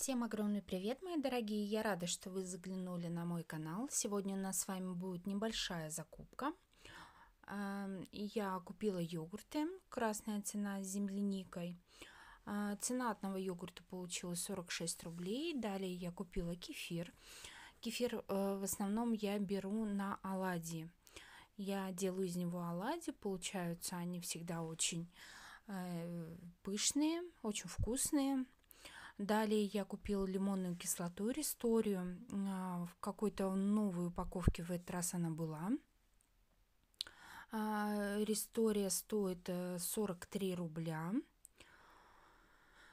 Всем огромный привет, мои дорогие! Я рада, что вы заглянули на мой канал. Сегодня у нас с вами будет небольшая закупка. Эм, я купила йогурты, красная цена с земляникой. Э, цена одного йогурта получилась 46 рублей. Далее я купила кефир. Кефир э, в основном я беру на оладьи. Я делаю из него оладьи, получаются они всегда очень э, пышные, очень вкусные. Далее я купила лимонную кислоту Ристорию. А, в какой-то новой упаковке в этот раз она была. А, Ристория стоит 43 э, рубля.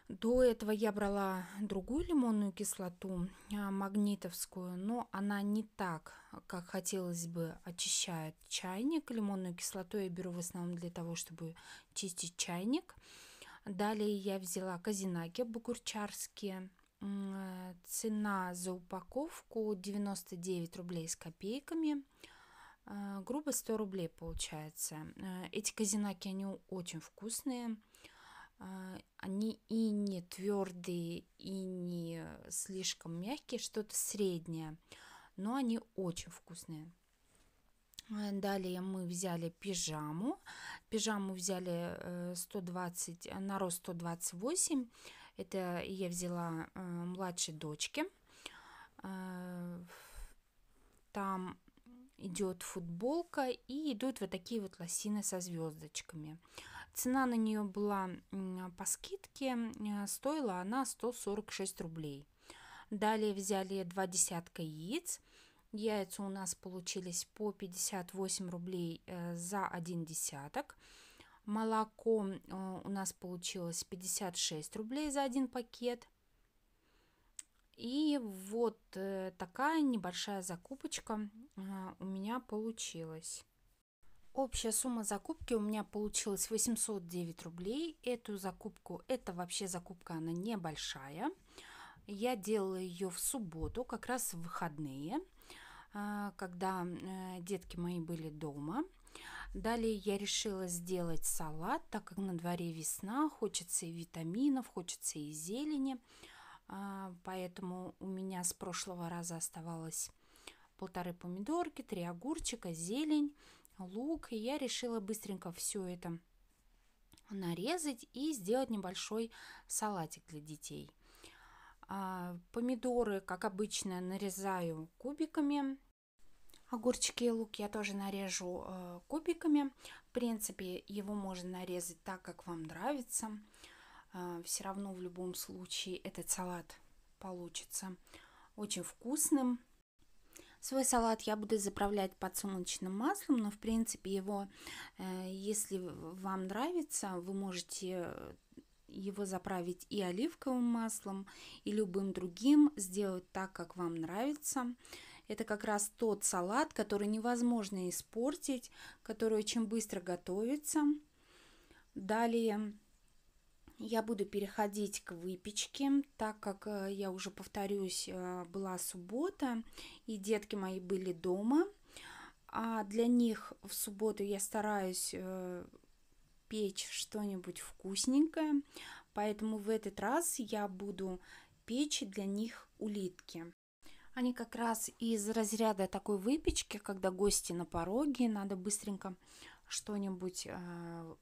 До этого я брала другую лимонную кислоту, а, магнитовскую, но она не так, как хотелось бы, очищает чайник. Лимонную кислоту я беру в основном для того, чтобы чистить чайник. Далее я взяла казинаки бугурчарские. Э, цена за упаковку 99 рублей с копейками. Э, грубо 100 рублей получается. Э, эти казинаки, они очень вкусные. Они и не твердые, и не слишком мягкие, что-то среднее. Но они очень вкусные. Э, далее мы взяли пижаму. Пижаму взяли 120, э, э, на рост 128. Это я взяла младшей дочке. Там идет футболка и идут вот такие вот лосины со звездочками. Цена на нее была по скидке, стоила она 146 рублей. Далее взяли два десятка яиц. Яйца у нас получились по 58 рублей э, за один десяток. Молоко э, у нас получилось 56 рублей за один пакет. И вот э, такая небольшая закупочка у меня получилась. Общая сумма закупки у меня получилась 809 рублей. Эту закупку, это вообще закупка, она небольшая. Я делала ее в субботу, как раз в выходные. А, когда э, детки мои были дома. Далее я решила сделать салат, так как на дворе весна, хочется и витаминов, хочется и зелени. А, поэтому у меня с прошлого раза оставалось полторы помидорки, три огурчика, зелень, лук. И я решила быстренько все это нарезать и сделать небольшой салатик для детей. А, помидоры, как обычно, нарезаю кубиками Огурчики и лук я тоже нарежу э, кубиками. В принципе, его можно нарезать так, как вам нравится. Э, Все равно в любом случае этот салат получится очень вкусным. Свой салат я буду заправлять подсолнечным маслом, но в принципе его, э, если вам нравится, вы можете его заправить и оливковым маслом, и любым другим, сделать так, как вам нравится. Это как раз тот салат, который невозможно испортить, который очень быстро готовится. Далее я буду переходить к выпечке, так как э, я уже повторюсь, э, была суббота, и детки мои были дома. А для них в субботу я стараюсь э, печь что-нибудь вкусненькое, поэтому в этот раз я буду печь для них улитки. Они как раз из разряда такой выпечки, когда гости на пороге, надо быстренько что-нибудь э,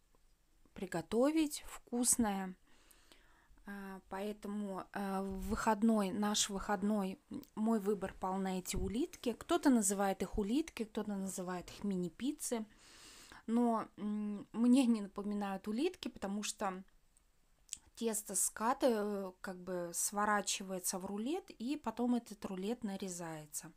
приготовить вкусное. Э, поэтому э, выходной, наш выходной, мой выбор пал на эти улитки. Кто-то называет их улитки, кто-то называет их мини-пиццы. Но э, мне не напоминают улитки, потому что тесто скатываю, как бы сворачивается в рулет, и потом этот рулет нарезается.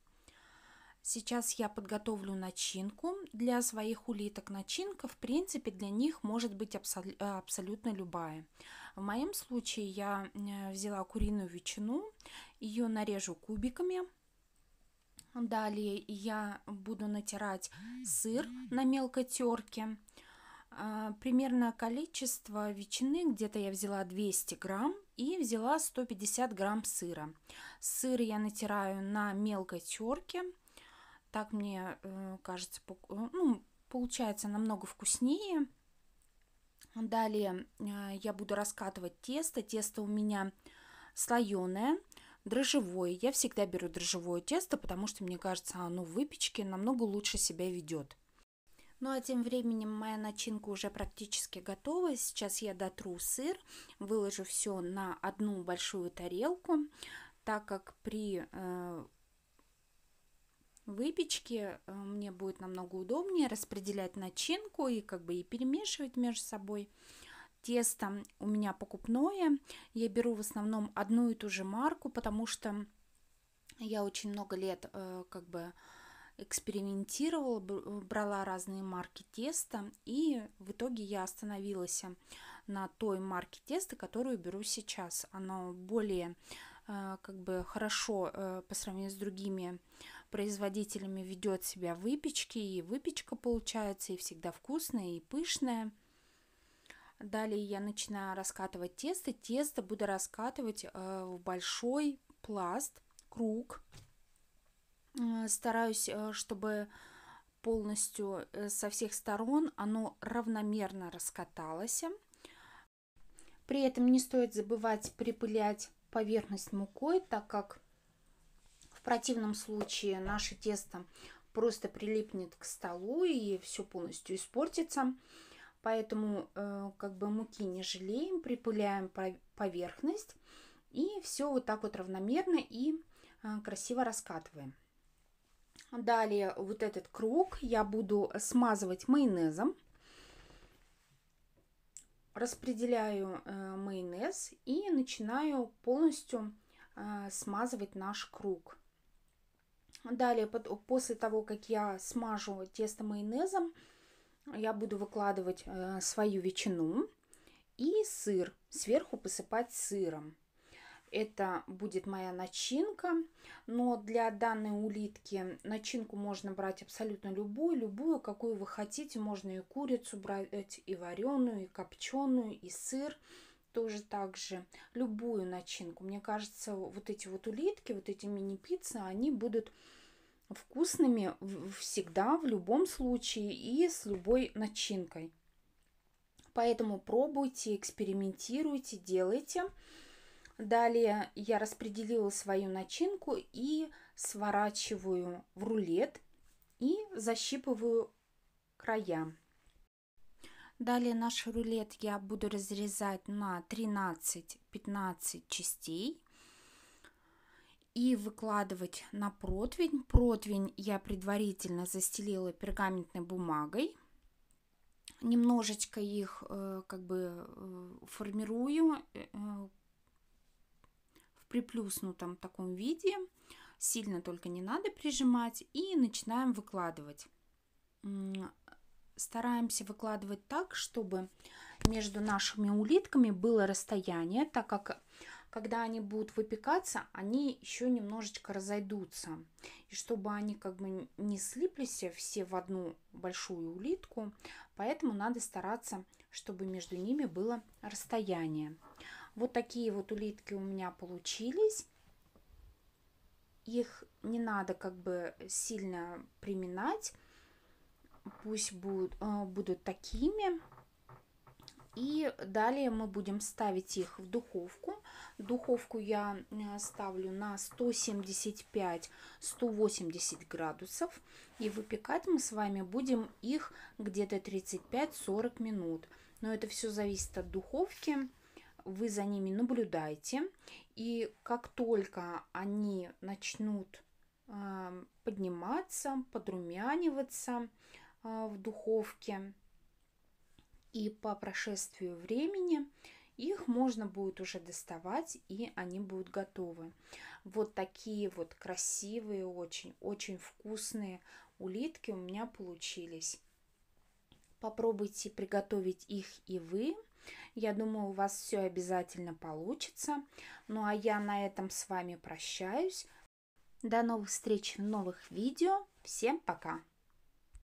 Сейчас я подготовлю начинку для своих улиток. Начинка, в принципе, для них может быть абсол- абсолютно любая. В моем случае я э, взяла куриную ветчину, ее нарежу кубиками. Далее я буду натирать сыр на мелкой терке. А, примерно количество ветчины, где-то я взяла 200 грамм и взяла 150 грамм сыра. Сыр я натираю на мелкой терке, так мне э, кажется, э, ну, получается намного вкуснее. Далее э, я буду раскатывать тесто. Тесто у меня слоеное, дрожжевое. Я всегда беру дрожжевое тесто, потому что мне кажется, оно в выпечке намного лучше себя ведет. Ну а тем временем моя начинка уже практически готова. Сейчас я дотру сыр, выложу все на одну большую тарелку, так как при э, выпечке э, мне будет намного удобнее распределять начинку и как бы и перемешивать между собой. Тесто у меня покупное. Я беру в основном одну и ту же марку, потому что я очень много лет э, как бы экспериментировала, э, брала разные марки теста, и в итоге я остановилась э, на той марке теста, которую беру сейчас. она более э, как бы хорошо по сравнению с другими производителями ведет себя выпечки, и выпечка получается и всегда вкусная, и пышная. Далее я начинаю раскатывать тесто. Тесто буду раскатывать в большой пласт, круг, Э, стараюсь, э, чтобы полностью э, со всех сторон оно равномерно раскаталось. При этом не стоит забывать припылять поверхность мукой, так как в противном случае наше тесто просто прилипнет к столу и все полностью испортится. Поэтому как бы муки не жалеем, припыляем поверхность и все вот так вот равномерно и красиво раскатываем. Далее вот этот круг я буду смазывать майонезом. Распределяю э, майонез и начинаю полностью э, смазывать наш круг. Далее, после того, как я смажу тесто майонезом, я буду выкладывать э, свою ветчину и сыр. Сверху посыпать сыром. Это будет моя начинка, но для данной улитки начинку можно брать абсолютно любую, любую, какую вы хотите. Можно и курицу брать, и вареную, и копченую, и сыр тоже так же любую начинку. Мне кажется, вот эти вот улитки, вот эти мини-пиццы, они будут вкусными всегда, в любом случае и с любой начинкой. Поэтому пробуйте, экспериментируйте, делайте. Далее я распределила свою начинку и сворачиваю в рулет и защипываю края. Далее наш рулет я буду разрезать на 13-15 частей и выкладывать на противень. Противень я предварительно застелила пергаментной бумагой. Немножечко их э, как бы э, формирую, э, в приплюснутом таком виде. Сильно только не надо прижимать. И начинаем выкладывать. Стараемся выкладывать так, чтобы между нашими улитками было расстояние, так как когда они будут выпекаться, они еще немножечко разойдутся. И чтобы они как бы не слиплись все в одну большую улитку, поэтому надо стараться, чтобы между ними было расстояние. Вот такие вот улитки у меня получились. Их не надо как бы сильно приминать. Пусть будут, э, будут такими. И далее мы будем ставить их в духовку. Духовку я э, ставлю на 175-180 градусов. И выпекать мы с вами будем их где-то 35-40 минут. Но это все зависит от духовки вы за ними наблюдаете, и как только они начнут эм, подниматься, подрумяниваться э, в духовке, и по прошествию времени их можно будет уже доставать, и они будут готовы. Вот такие вот красивые, очень, очень вкусные улитки у меня получились. Попробуйте приготовить их и вы. Я думаю, у вас все обязательно получится. Ну а я на этом с вами прощаюсь. До новых встреч в новых видео. Всем пока!